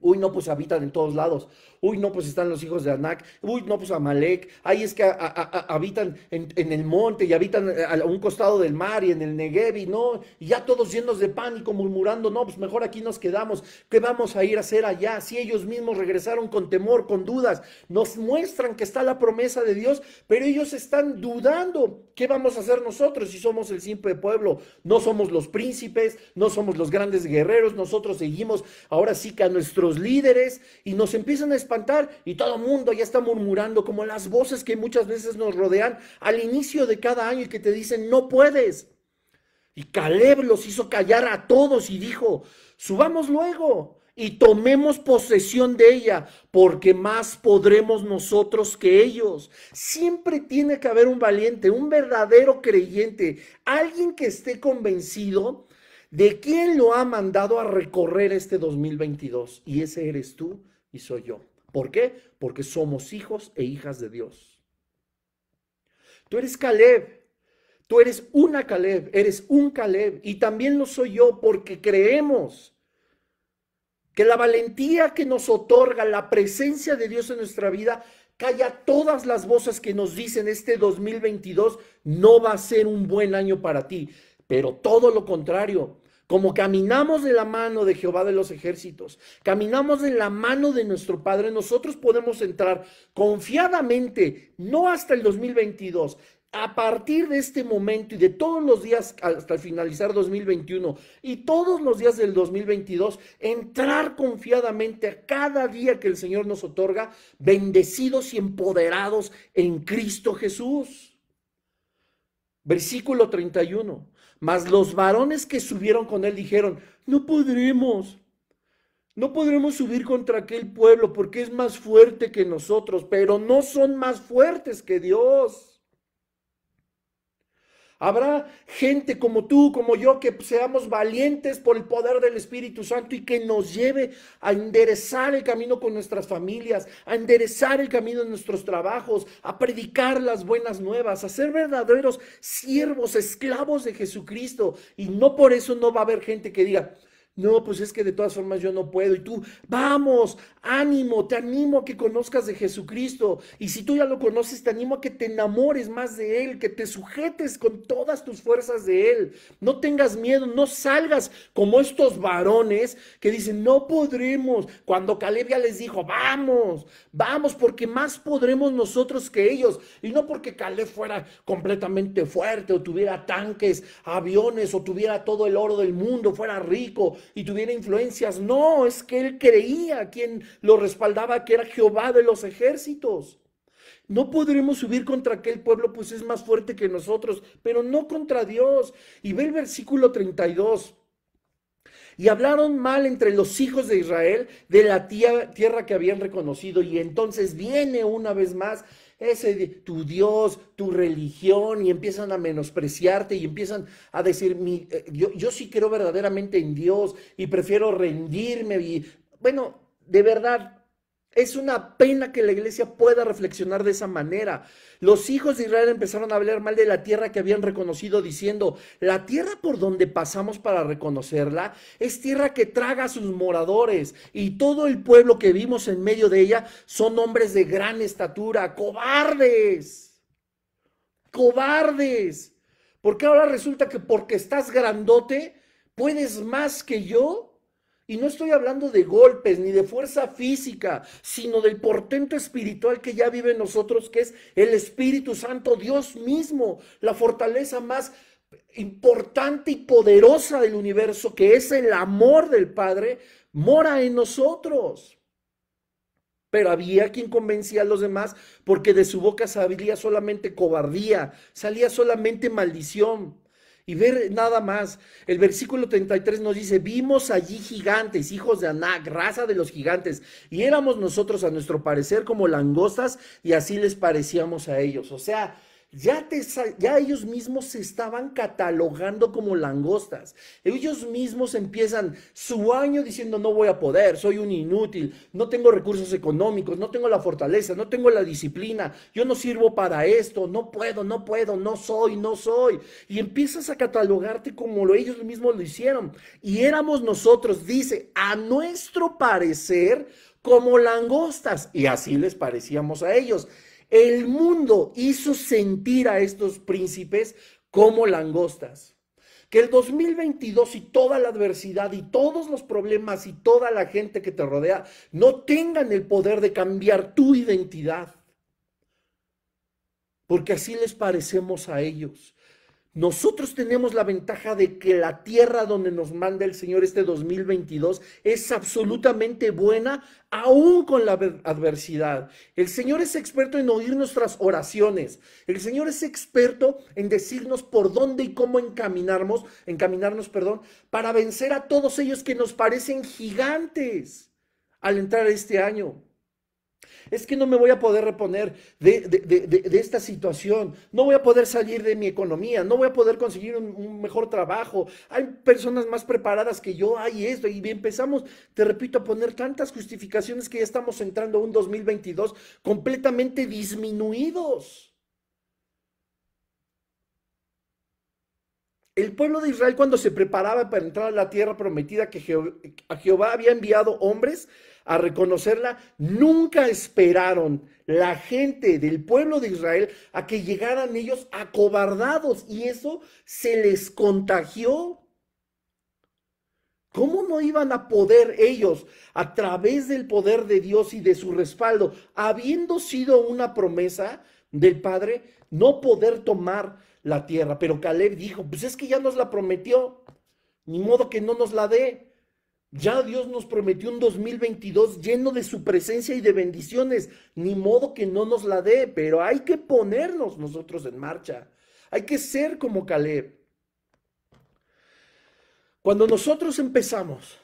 Uy, no, pues habitan en todos lados uy, no, pues están los hijos de Anak. uy, no, pues Amalek, ahí es que habitan en, el monte y habitan eh, a, un costado del mar y en el Negev y no, y ya todos llenos de pánico, murmurando, no, pues mejor aquí nos quedamos, ¿qué vamos a ir a hacer allá? Si ellos mismos regresaron con temor, con dudas, nos muestran que está la promesa de Dios, pero ellos están dudando, ¿qué vamos a hacer nosotros si somos el simple pueblo? No somos los príncipes, no somos los grandes guerreros, nosotros seguimos ahora sí que a nuestros líderes y nos empiezan a espantar y todo el mundo ya está murmurando, como las voces que muchas veces nos rodean al inicio de cada año y que te dicen, no puedes. Y Caleb los hizo callar a todos y dijo, subamos luego y tomemos posesión de ella, porque más podremos nosotros que ellos. Siempre tiene que haber un valiente, un verdadero creyente, alguien que esté convencido de quién lo ha mandado a recorrer este 2022. Y ese eres tú y soy yo. ¿Por qué? Porque somos hijos e hijas de Dios. Tú eres Caleb. Tú eres una Caleb, eres un Caleb. Y también lo soy yo porque creemos que la valentía que nos otorga la presencia de Dios en nuestra vida calla todas las voces que nos dicen este 2022 no va a ser un buen año para ti. Pero todo lo contrario, como caminamos de la mano de Jehová de los ejércitos, caminamos de la mano de nuestro Padre, nosotros podemos entrar confiadamente, no hasta el 2022, a partir de este momento y de todos los días hasta el finalizar 2021 y todos los días del 2022, entrar confiadamente a cada día que el Señor nos otorga, bendecidos y empoderados en Cristo Jesús. Versículo 31. Mas los varones que subieron con él dijeron, no podremos, no podremos subir contra aquel pueblo porque es más fuerte que nosotros, pero no son más fuertes que Dios. Habrá gente como tú, como yo, que seamos valientes por el poder del Espíritu Santo y que nos lleve a enderezar el camino con nuestras familias, a enderezar el camino en nuestros trabajos, a predicar las buenas nuevas, a ser verdaderos siervos, esclavos de Jesucristo. Y no por eso no va a haber gente que diga, no, pues es que de todas formas yo no puedo. Y tú, vamos, ánimo, te animo a que conozcas de Jesucristo. Y si tú ya lo conoces, te animo a que te enamores más de Él, que te sujetes con todas tus fuerzas de Él. No tengas miedo, no salgas como estos varones que dicen, no podremos. Cuando Caleb ya les dijo, vamos, vamos, porque más podremos nosotros que ellos. Y no porque Caleb fuera completamente fuerte o tuviera tanques, aviones o tuviera todo el oro del mundo, fuera rico y tuviera influencias. No, es que él creía quien lo respaldaba, que era Jehová de los ejércitos. No podremos subir contra aquel pueblo, pues es más fuerte que nosotros, pero no contra Dios. Y ve el versículo 32. Y hablaron mal entre los hijos de Israel de la tierra que habían reconocido. Y entonces viene una vez más ese tu Dios, tu religión, y empiezan a menospreciarte y empiezan a decir, Mi, eh, yo, yo sí creo verdaderamente en Dios y prefiero rendirme. Y bueno, de verdad, es una pena que la iglesia pueda reflexionar de esa manera. Los hijos de Israel empezaron a hablar mal de la tierra que habían reconocido, diciendo, la tierra por donde pasamos para reconocerla es tierra que traga a sus moradores, y todo el pueblo que vimos en medio de ella son hombres de gran estatura, cobardes, cobardes. Porque ahora resulta que porque estás grandote, puedes más que yo. Y no estoy hablando de golpes ni de fuerza física, sino del portento espiritual que ya vive en nosotros, que es el Espíritu Santo, Dios mismo, la fortaleza más importante y poderosa del universo, que es el amor del Padre, mora en nosotros. Pero había quien convencía a los demás porque de su boca salía solamente cobardía, salía solamente maldición y ver nada más. El versículo 33 nos dice, vimos allí gigantes, hijos de Aná, raza de los gigantes, y éramos nosotros a nuestro parecer como langostas y así les parecíamos a ellos. O sea, ya, ellos mismos se estaban catalogando como langostas. Ellos mismos empiezan su año diciendo no voy a poder, soy un inútil, no tengo recursos económicos, no tengo la fortaleza, no tengo la disciplina, yo no sirvo para esto, no puedo, no puedo, no soy, no soy. Y empiezas a catalogarte como lo, ellos mismos lo hicieron. Y éramos nosotros, dice, a nuestro parecer, como langostas. Y así les parecíamos a ellos. El mundo hizo sentir a estos príncipes como langostas. Que el 2022 y toda la adversidad y todos los problemas y toda la gente que te rodea no tengan el poder de cambiar tu identidad. Porque así les parecemos a ellos. Nosotros tenemos la ventaja de que la tierra donde nos manda el Señor este 2022 es absolutamente buena, aún con la adversidad. El Señor es experto en oír nuestras oraciones. El Señor es experto en decirnos por dónde y cómo encaminarnos, encaminarnos, perdón, para vencer a todos ellos que nos parecen gigantes al entrar este año es que no me voy a poder reponer de, esta situación, no voy a poder salir de mi economía, no voy a poder conseguir un, mejor trabajo, hay personas más preparadas que yo, hay esto, y empezamos, te repito, a poner tantas justificaciones que ya estamos entrando a un 2022 completamente disminuidos. El pueblo de Israel cuando se preparaba para entrar a la tierra prometida que a Jehová había enviado hombres, a reconocerla, nunca esperaron la gente del pueblo de Israel a que llegaran ellos acobardados y eso se les contagió. ¿Cómo no iban a poder ellos, a través del poder de Dios y de su respaldo, habiendo sido una promesa del Padre, no poder tomar la tierra? Pero Caleb dijo, pues es que ya nos la prometió, ni modo que no nos la dé. Ya Dios nos prometió un 2022 lleno de su presencia y de bendiciones. Ni modo que no nos la dé, pero hay que ponernos nosotros en marcha. Hay que ser como Caleb. Cuando nosotros empezamos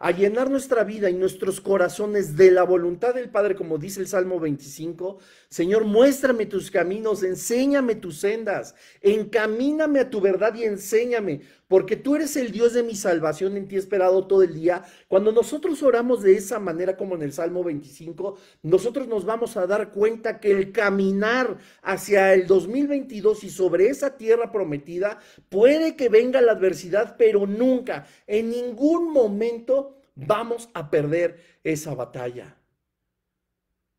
a llenar nuestra vida y nuestros corazones de la voluntad del Padre, como dice el Salmo 25, Señor, muéstrame tus caminos, enséñame tus sendas, encamíname a tu verdad y enséñame, porque tú eres el Dios de mi salvación, en ti esperado todo el día. Cuando nosotros oramos de esa manera, como en el Salmo 25, nosotros nos vamos a dar cuenta que el caminar hacia el 2022 y sobre esa tierra prometida, puede que venga la adversidad, pero nunca, en ningún momento vamos a perder esa batalla.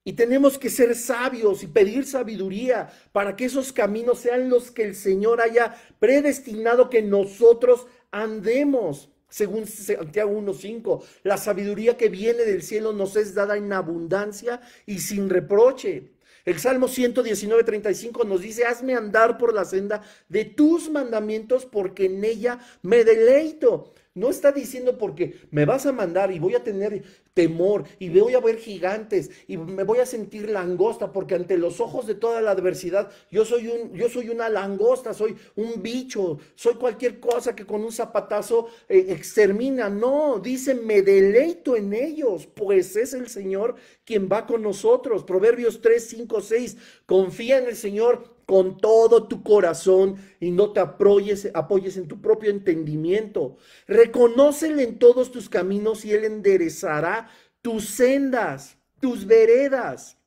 Y tenemos que ser sabios y pedir sabiduría para que esos caminos sean los que el Señor haya predestinado que nosotros andemos. Según Santiago 1.5, la sabiduría que viene del cielo nos es dada en abundancia y sin reproche. El Salmo 119.35 nos dice, hazme andar por la senda de tus mandamientos porque en ella me deleito. No está diciendo porque me vas a mandar y voy a tener temor y voy a ver gigantes y me voy a sentir langosta porque ante los ojos de toda la adversidad yo soy un yo soy una langosta, soy un bicho, soy cualquier cosa que con un zapatazo eh, extermina. No, dice, me deleito en ellos, pues es el Señor quien va con nosotros. Proverbios 3, 5, 6. Confía en el Señor con todo tu corazón y no te apoyes, apoyes en tu propio entendimiento. Reconócele en todos tus caminos y Él enderezará tus sendas, tus veredas.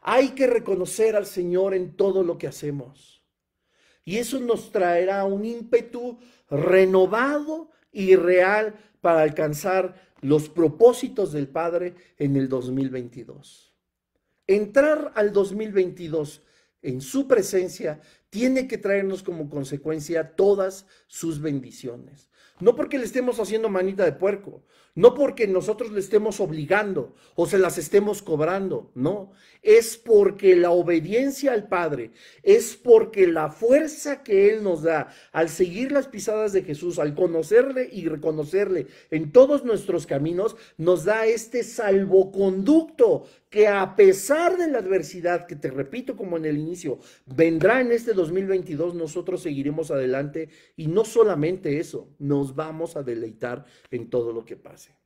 Hay que reconocer al Señor en todo lo que hacemos. Y eso nos traerá un ímpetu renovado y real para alcanzar los propósitos del Padre en el 2022. Entrar al 2022 en su presencia, tiene que traernos como consecuencia todas sus bendiciones. No porque le estemos haciendo manita de puerco, no porque nosotros le estemos obligando o se las estemos cobrando, no. Es porque la obediencia al Padre, es porque la fuerza que Él nos da al seguir las pisadas de Jesús, al conocerle y reconocerle en todos nuestros caminos, nos da este salvoconducto que a pesar de la adversidad, que te repito como en el inicio, vendrá en este 2022, nosotros seguiremos adelante y no solamente eso, nos vamos a deleitar en todo lo que pase.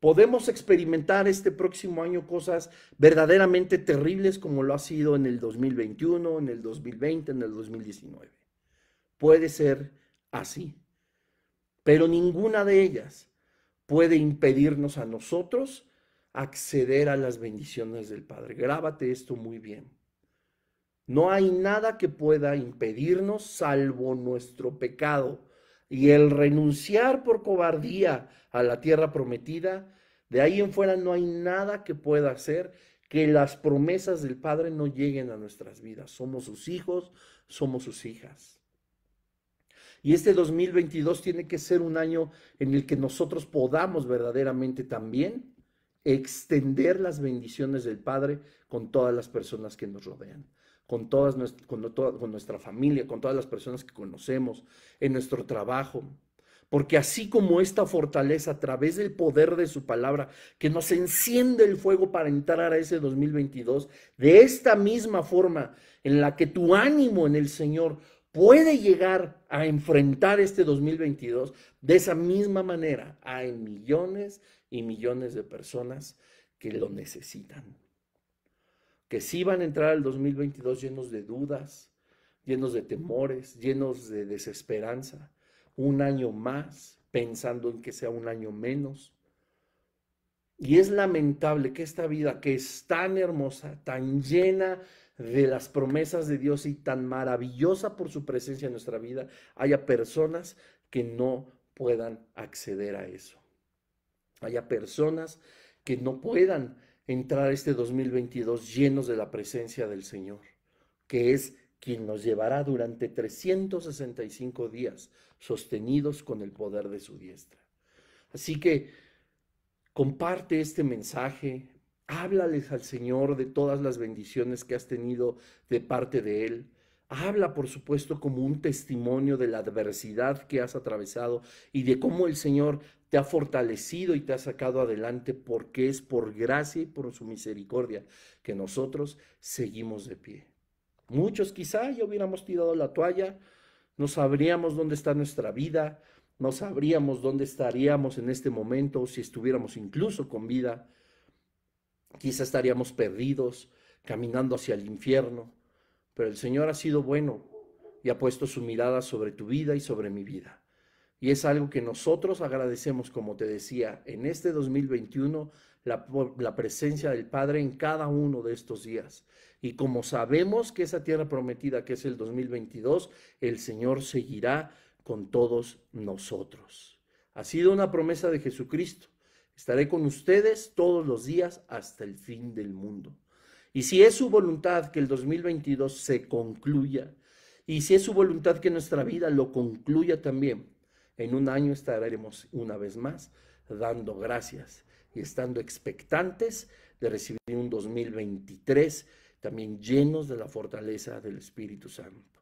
Podemos experimentar este próximo año cosas verdaderamente terribles como lo ha sido en el 2021, en el 2020, en el 2019. Puede ser así, pero ninguna de ellas puede impedirnos a nosotros acceder a las bendiciones del Padre. Grábate esto muy bien. No hay nada que pueda impedirnos salvo nuestro pecado y el renunciar por cobardía a la tierra prometida. De ahí en fuera no hay nada que pueda hacer que las promesas del Padre no lleguen a nuestras vidas. Somos sus hijos, somos sus hijas. Y este 2022 tiene que ser un año en el que nosotros podamos verdaderamente también extender las bendiciones del Padre con todas las personas que nos rodean, con, todas, con, con nuestra familia, con todas las personas que conocemos, en nuestro trabajo. Porque así como esta fortaleza a través del poder de su palabra, que nos enciende el fuego para entrar a ese 2022, de esta misma forma en la que tu ánimo en el Señor puede llegar a enfrentar este 2022, de esa misma manera hay millones y millones de personas que lo necesitan. Que sí van a entrar al 2022 llenos de dudas, llenos de temores, llenos de desesperanza, un año más, pensando en que sea un año menos. Y es lamentable que esta vida que es tan hermosa, tan llena de las promesas de Dios y tan maravillosa por su presencia en nuestra vida, haya personas que no puedan acceder a eso haya personas que no puedan entrar este 2022 llenos de la presencia del Señor, que es quien nos llevará durante 365 días sostenidos con el poder de su diestra. Así que comparte este mensaje, háblales al Señor de todas las bendiciones que has tenido de parte de Él. Habla, por supuesto, como un testimonio de la adversidad que has atravesado y de cómo el Señor te ha fortalecido y te ha sacado adelante porque es por gracia y por su misericordia que nosotros seguimos de pie. Muchos quizá ya hubiéramos tirado la toalla, no sabríamos dónde está nuestra vida, no sabríamos dónde estaríamos en este momento si estuviéramos incluso con vida. Quizá estaríamos perdidos, caminando hacia el infierno, pero el Señor ha sido bueno y ha puesto su mirada sobre tu vida y sobre mi vida. Y es algo que nosotros agradecemos, como te decía, en este 2021, la, la, presencia del Padre en cada uno de estos días. Y como sabemos que esa tierra prometida, que es el 2022, el Señor seguirá con todos nosotros. Ha sido una promesa de Jesucristo. Estaré con ustedes todos los días hasta el fin del mundo. Y si es su voluntad que el 2022 se concluya, y si es su voluntad que nuestra vida lo concluya también, en un año estaremos una vez más dando gracias y estando expectantes de recibir un 2023 también llenos de la fortaleza del Espíritu Santo.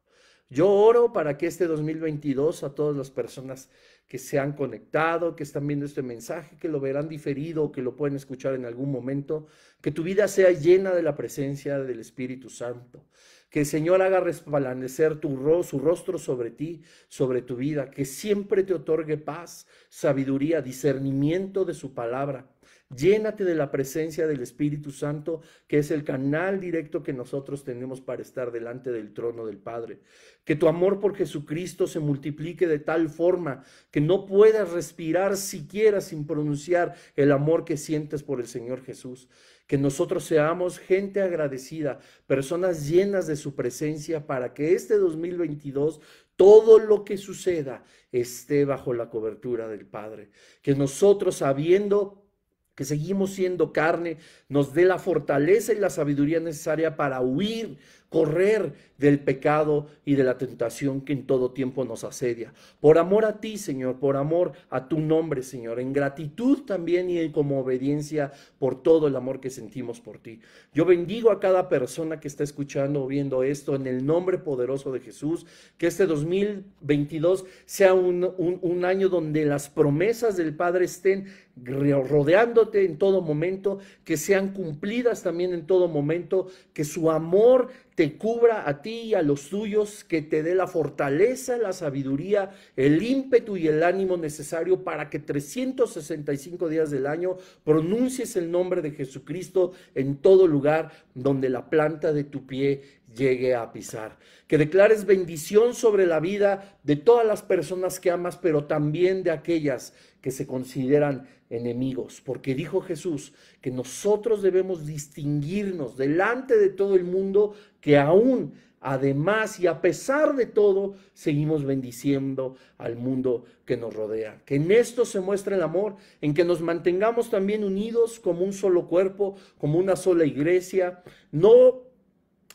Yo oro para que este 2022 a todas las personas que se han conectado, que están viendo este mensaje, que lo verán diferido, que lo pueden escuchar en algún momento, que tu vida sea llena de la presencia del Espíritu Santo, que el Señor haga resplandecer tu su rostro sobre ti, sobre tu vida, que siempre te otorgue paz, sabiduría, discernimiento de su palabra. Llénate de la presencia del Espíritu Santo, que es el canal directo que nosotros tenemos para estar delante del trono del Padre. Que tu amor por Jesucristo se multiplique de tal forma que no puedas respirar siquiera sin pronunciar el amor que sientes por el Señor Jesús que nosotros seamos gente agradecida, personas llenas de su presencia para que este 2022 todo lo que suceda esté bajo la cobertura del Padre. Que nosotros sabiendo que seguimos siendo carne, nos dé la fortaleza y la sabiduría necesaria para huir correr del pecado y de la tentación que en todo tiempo nos asedia. Por amor a ti, Señor, por amor a tu nombre, Señor, en gratitud también y como obediencia por todo el amor que sentimos por ti. Yo bendigo a cada persona que está escuchando o viendo esto en el nombre poderoso de Jesús, que este 2022 sea un, un año donde las promesas del Padre estén rodeándote en todo momento, que sean cumplidas también en todo momento, que su amor te cubra a ti y a los tuyos, que te dé la fortaleza, la sabiduría, el ímpetu y el ánimo necesario para que 365 días del año pronuncies el nombre de Jesucristo en todo lugar donde la planta de tu pie llegue a pisar. Que declares bendición sobre la vida de todas las personas que amas, pero también de aquellas que se consideran enemigos, porque dijo Jesús que nosotros debemos distinguirnos delante de todo el mundo que aún, además y a pesar de todo, seguimos bendiciendo al mundo que nos rodea. Que en esto se muestre el amor, en que nos mantengamos también unidos como un solo cuerpo, como una sola iglesia, no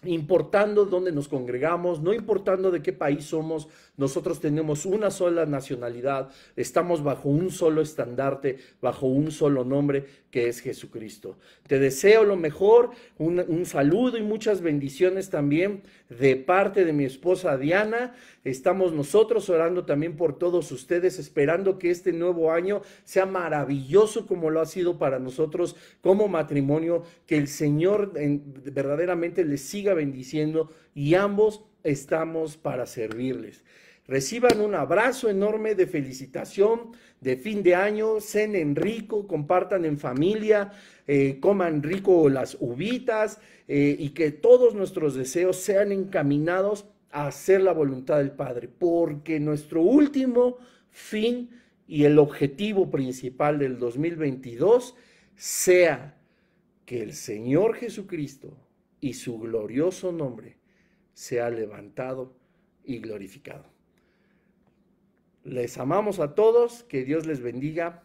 importando dónde nos congregamos, no importando de qué país somos, nosotros tenemos una sola nacionalidad, estamos bajo un solo estandarte, bajo un solo nombre, que es Jesucristo. Te deseo lo mejor, un, saludo y muchas bendiciones también de parte de mi esposa Diana. Estamos nosotros orando también por todos ustedes, esperando que este nuevo año sea maravilloso como lo ha sido para nosotros como matrimonio, que el Señor verdaderamente les siga bendiciendo y ambos estamos para servirles. Reciban un abrazo enorme de felicitación de fin de año, en rico, compartan en familia, eh, coman rico las uvitas eh, y que todos nuestros deseos sean encaminados a hacer la voluntad del Padre, porque nuestro último fin y el objetivo principal del 2022 sea que el Señor Jesucristo y su glorioso nombre sea levantado y glorificado. Les amamos a todos, que Dios les bendiga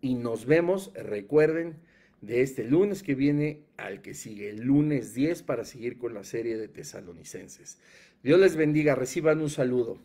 y nos vemos, recuerden, de este lunes que viene al que sigue, el lunes 10 para seguir con la serie de tesalonicenses. Dios les bendiga, reciban un saludo.